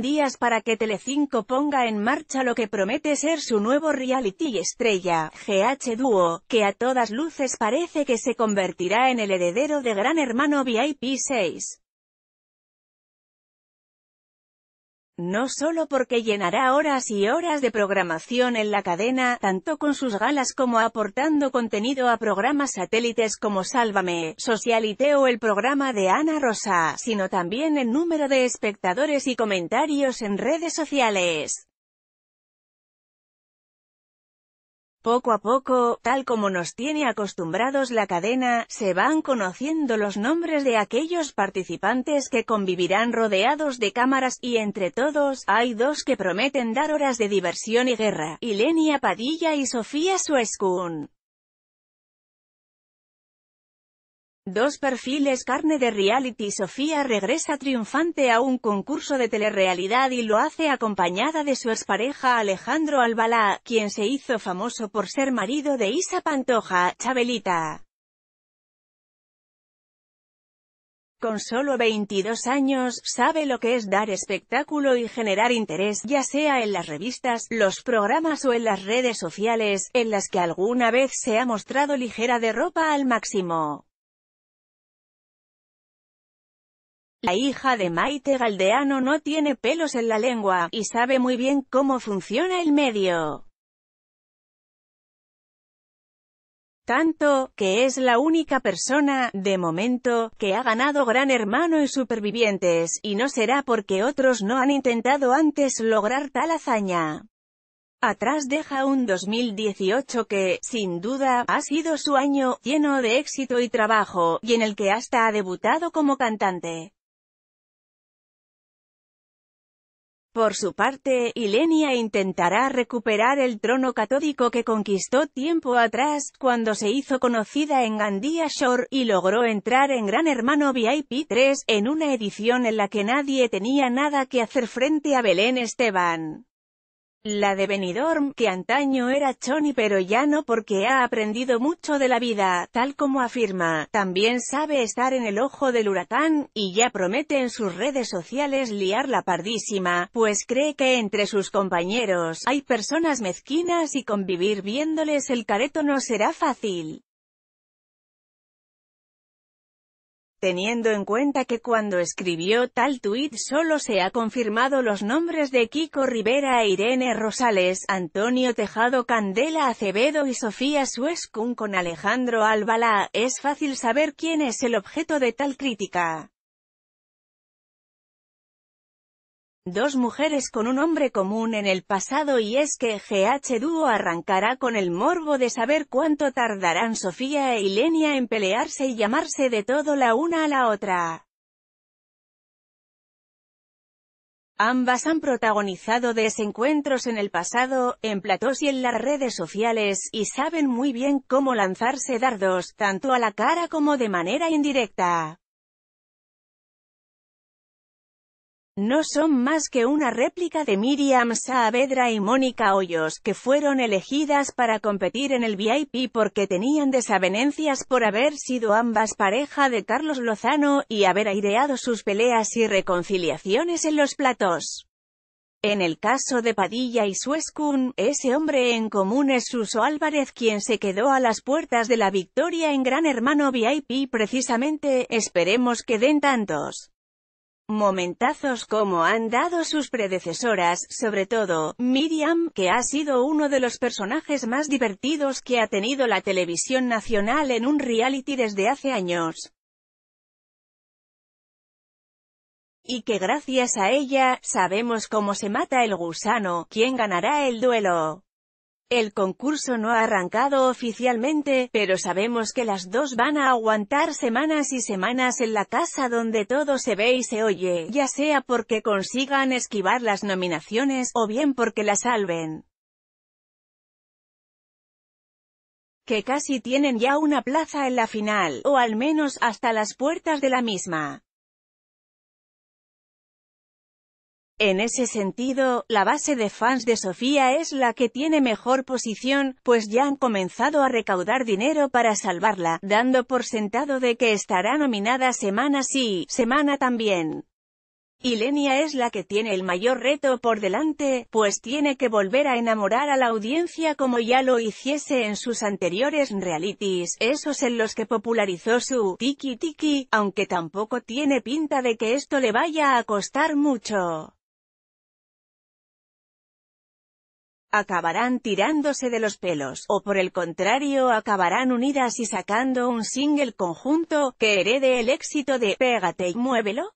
días para que Telecinco ponga en marcha lo que promete ser su nuevo reality estrella, GH Duo, que a todas luces parece que se convertirá en el heredero de Gran Hermano VIP 6. No solo porque llenará horas y horas de programación en la cadena, tanto con sus galas como aportando contenido a programas satélites como Sálvame, Socialite o el programa de Ana Rosa, sino también en número de espectadores y comentarios en redes sociales. Poco a poco, tal como nos tiene acostumbrados la cadena, se van conociendo los nombres de aquellos participantes que convivirán rodeados de cámaras, y entre todos, hay dos que prometen dar horas de diversión y guerra, Ilenia Padilla y Sofía Suescun. Dos perfiles carne de reality Sofía regresa triunfante a un concurso de telerrealidad y lo hace acompañada de su expareja Alejandro Albalá, quien se hizo famoso por ser marido de Isa Pantoja, Chabelita. Con solo 22 años, sabe lo que es dar espectáculo y generar interés, ya sea en las revistas, los programas o en las redes sociales, en las que alguna vez se ha mostrado ligera de ropa al máximo. La hija de Maite Galdeano no tiene pelos en la lengua, y sabe muy bien cómo funciona el medio. Tanto, que es la única persona, de momento, que ha ganado Gran Hermano y Supervivientes, y no será porque otros no han intentado antes lograr tal hazaña. Atrás deja un 2018 que, sin duda, ha sido su año, lleno de éxito y trabajo, y en el que hasta ha debutado como cantante. Por su parte, Ilenia intentará recuperar el trono catódico que conquistó tiempo atrás, cuando se hizo conocida en Gandía Shore, y logró entrar en Gran Hermano VIP 3, en una edición en la que nadie tenía nada que hacer frente a Belén Esteban. La de Benidorm, que antaño era Choni pero ya no porque ha aprendido mucho de la vida, tal como afirma, también sabe estar en el ojo del huracán, y ya promete en sus redes sociales liar la pardísima, pues cree que entre sus compañeros hay personas mezquinas y convivir viéndoles el careto no será fácil. Teniendo en cuenta que cuando escribió tal tuit solo se ha confirmado los nombres de Kiko Rivera e Irene Rosales, Antonio Tejado Candela Acevedo y Sofía Suescun con Alejandro Albalá, es fácil saber quién es el objeto de tal crítica. dos mujeres con un hombre común en el pasado y es que GH Duo arrancará con el morbo de saber cuánto tardarán Sofía e Ilenia en pelearse y llamarse de todo la una a la otra. Ambas han protagonizado desencuentros en el pasado, en platós y en las redes sociales, y saben muy bien cómo lanzarse dardos, tanto a la cara como de manera indirecta. no son más que una réplica de Miriam Saavedra y Mónica Hoyos, que fueron elegidas para competir en el VIP porque tenían desavenencias por haber sido ambas pareja de Carlos Lozano, y haber aireado sus peleas y reconciliaciones en los platos. En el caso de Padilla y Suescun, ese hombre en común es Suso Álvarez quien se quedó a las puertas de la victoria en Gran Hermano VIP precisamente, esperemos que den tantos momentazos como han dado sus predecesoras, sobre todo, Miriam, que ha sido uno de los personajes más divertidos que ha tenido la televisión nacional en un reality desde hace años. Y que gracias a ella, sabemos cómo se mata el gusano, quién ganará el duelo. El concurso no ha arrancado oficialmente, pero sabemos que las dos van a aguantar semanas y semanas en la casa donde todo se ve y se oye, ya sea porque consigan esquivar las nominaciones, o bien porque la salven. Que casi tienen ya una plaza en la final, o al menos hasta las puertas de la misma. En ese sentido, la base de fans de Sofía es la que tiene mejor posición, pues ya han comenzado a recaudar dinero para salvarla, dando por sentado de que estará nominada semana sí, semana también. Y Lenia es la que tiene el mayor reto por delante, pues tiene que volver a enamorar a la audiencia como ya lo hiciese en sus anteriores realities, esos en los que popularizó su «tiki tiki», aunque tampoco tiene pinta de que esto le vaya a costar mucho. acabarán tirándose de los pelos, o por el contrario acabarán unidas y sacando un single conjunto, que herede el éxito de Pégate y Muévelo.